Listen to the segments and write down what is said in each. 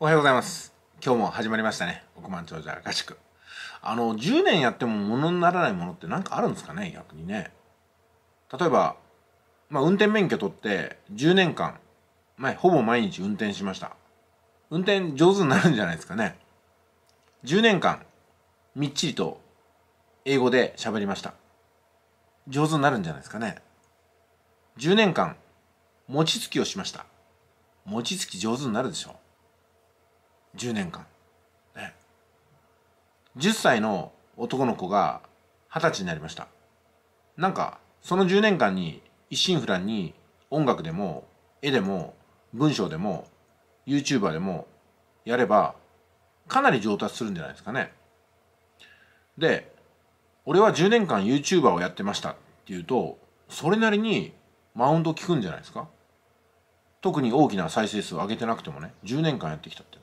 おはようございます。今日も始まりましたね。億万長者合宿。あの、10年やっても物にならないものって何かあるんですかね逆にね。例えば、まあ、運転免許取って10年間、まあ、ほぼ毎日運転しました。運転上手になるんじゃないですかね。10年間、みっちりと英語で喋りました。上手になるんじゃないですかね。10年間、餅つきをしました。餅つき上手になるでしょう。10年間、ね、10歳の男の子が二十歳になりましたなんかその10年間に一心不乱に音楽でも絵でも文章でも YouTuber でもやればかなり上達するんじゃないですかねで俺は10年間 YouTuber をやってましたっていうとそれなりにマウンド効くんじゃないですか特に大きな再生数を上げてなくてもね10年間やってきたって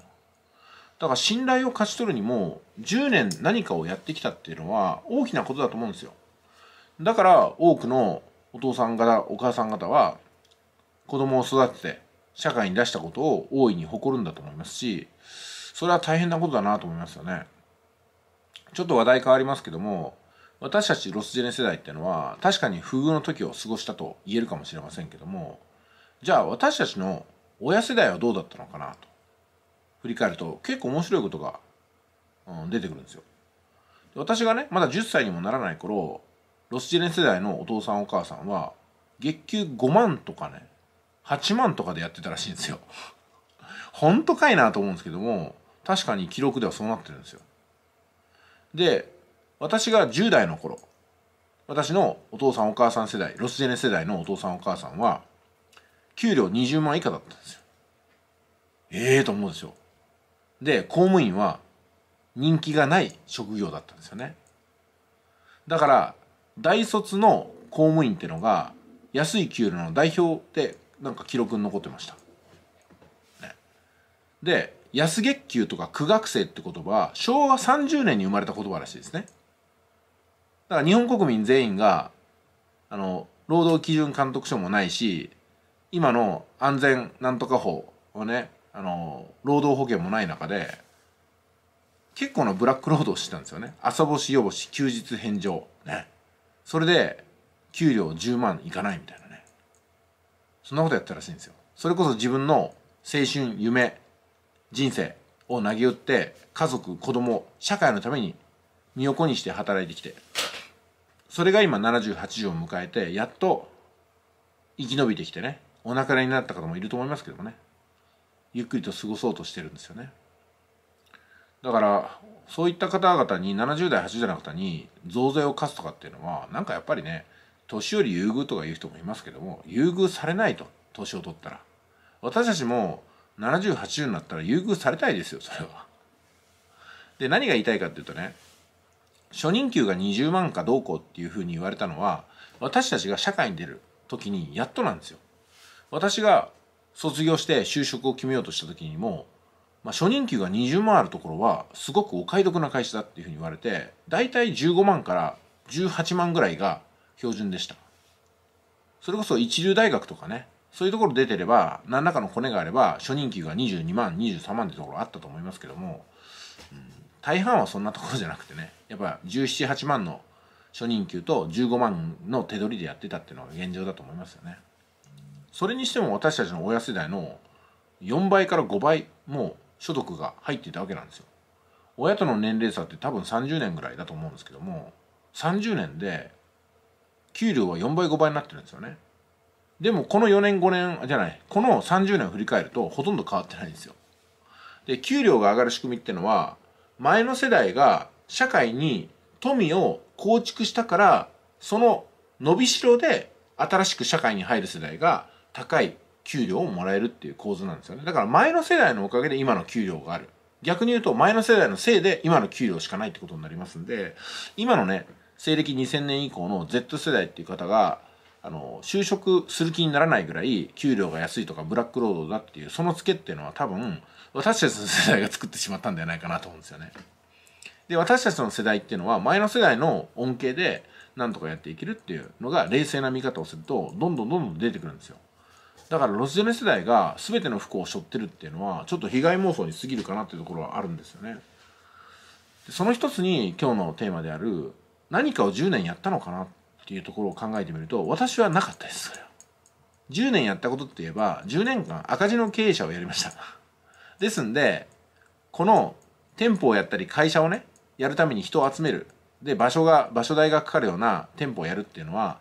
だから信頼を勝ち取るにも10年何かをやってきたっていうのは大きなことだと思うんですよだから多くのお父さん方お母さん方は子供を育てて社会に出したことを大いに誇るんだと思いますしそれは大変なことだなと思いますよねちょっと話題変わりますけども私たちロスジェネ世代っていうのは確かに不遇の時を過ごしたと言えるかもしれませんけどもじゃあ私たちの親世代はどうだったのかなと振り返ると結構面白いことが、うん、出てくるんですよで。私がね、まだ10歳にもならない頃、ロスジェネ世代のお父さんお母さんは、月給5万とかね、8万とかでやってたらしいんですよ。本当かいなと思うんですけども、確かに記録ではそうなってるんですよ。で、私が10代の頃、私のお父さんお母さん世代、ロスジェネ世代のお父さんお母さんは、給料20万以下だったんですよ。ええー、と思うんですよ。で公務員は人気がない職業だったんですよねだから大卒の公務員ってのが安い給料の代表でなんか記録に残ってました、ね、で安月給とか苦学生って言葉は昭和30年に生まれた言葉らしいですねだから日本国民全員があの労働基準監督署もないし今の安全なんとか法をねあの労働保険もない中で結構なブラック労働してたんですよね朝干し夜干し休日返上ねそれで給料10万いかないみたいなねそんなことやったらしいんですよそれこそ自分の青春夢人生を投げ打って家族子供社会のために身を粉にして働いてきてそれが今78条を迎えてやっと生き延びてきてねお亡くなりになった方もいると思いますけどもねゆっくりと過ごそうとしてるんですよねだからそういった方々に70代80代の方に増税を課すとかっていうのはなんかやっぱりね年寄り優遇とかいう人もいますけども優遇されないと年を取ったら私たちも7080になったら優遇されたいですよそれはで何が言いたいかっていうとね初任給が20万かどうこうっていうふうに言われたのは私たちが社会に出る時にやっとなんですよ私が卒業して就職を決めようとした時にも、まあ、初任給が20万あるところはすごくお買い得な会社だっていうふうに言われて大体15万から18万ぐらいが標準でしたそれこそ一流大学とかねそういうところ出てれば何らかのコネがあれば初任給が22万23万ってところあったと思いますけども、うん、大半はそんなところじゃなくてねやっぱ1718万の初任給と15万の手取りでやってたっていうのが現状だと思いますよね。それにしても私たちの親世代の4倍から5倍も所得が入っていたわけなんですよ。親との年齢差って多分30年ぐらいだと思うんですけども30年で給料は4倍5倍になってるんですよね。でもこの4年5年じゃないこの30年を振り返るとほとんど変わってないんですよ。で給料が上がる仕組みってのは前の世代が社会に富を構築したからその伸びしろで新しく社会に入る世代が高い給料をもらえるっていう構図なんですよねだから前の世代のおかげで今の給料がある逆に言うと前の世代のせいで今の給料しかないってことになりますんで今のね西暦2000年以降の Z 世代っていう方があの就職する気にならないぐらい給料が安いとかブラック労働だっていうそのツケっていうのは多分私たちの世代が作ってしまったんではないかなと思うんですよね。で私たちの世代っていうのは前の世代の恩恵でなんとかやっていけるっていうのが冷静な見方をするとどんどんどんどん出てくるんですよ。だからロスジェネ世代が全ての不幸を背負ってるっていうのはちょっと被害妄想に過ぎるかなっていうところはあるんですよねその一つに今日のテーマである何かを10年やったのかなっていうところを考えてみると私はなかったです10年やったことって言えば10年間赤字の経営者をやりました ですんでこの店舗をやったり会社をねやるために人を集めるで場所が場所代がかかるような店舗をやるっていうのは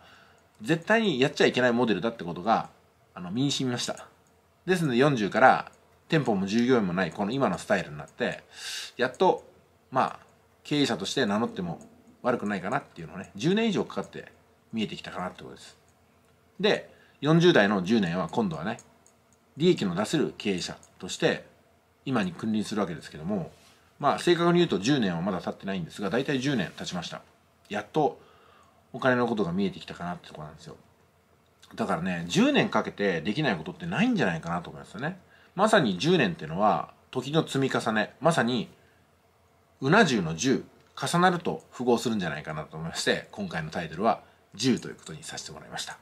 絶対にやっちゃいけないモデルだってことがあの身に染みましたですので40から店舗も従業員もないこの今のスタイルになってやっとまあ経営者として名乗っても悪くないかなっていうのね10年以上かかって見えてきたかなってことですで40代の10年は今度はね利益の出せる経営者として今に君臨するわけですけどもまあ正確に言うと10年はまだ経ってないんですが大体10年経ちましたやっとお金のことが見えてきたかなってとこなんですよだからね10年かけてできないことってないんじゃないかなと思いますよねまさに10年っていうのは時の積み重ねまさにうな重の10重なると符合するんじゃないかなと思いまして今回のタイトルは10ということにさせてもらいました、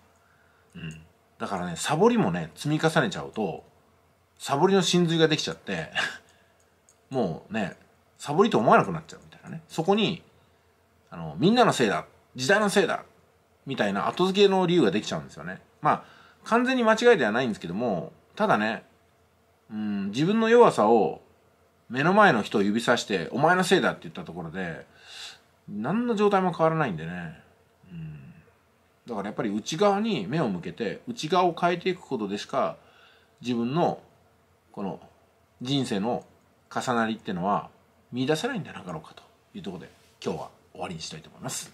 うん、だからねサボりもね積み重ねちゃうとサボりの真髄ができちゃって もうねサボりと思わなくなっちゃうみたいなねそこにあのみんなのせいだ時代のせいだみたいな後付けの理由ができちゃうんですよね。まあ、完全に間違いではないんですけども、ただね、うん、自分の弱さを目の前の人を指さして、お前のせいだって言ったところで、何の状態も変わらないんでね。うん、だからやっぱり内側に目を向けて、内側を変えていくことでしか、自分の、この、人生の重なりってのは見出せないんじゃなかろうかというところで、今日は終わりにしたいと思います。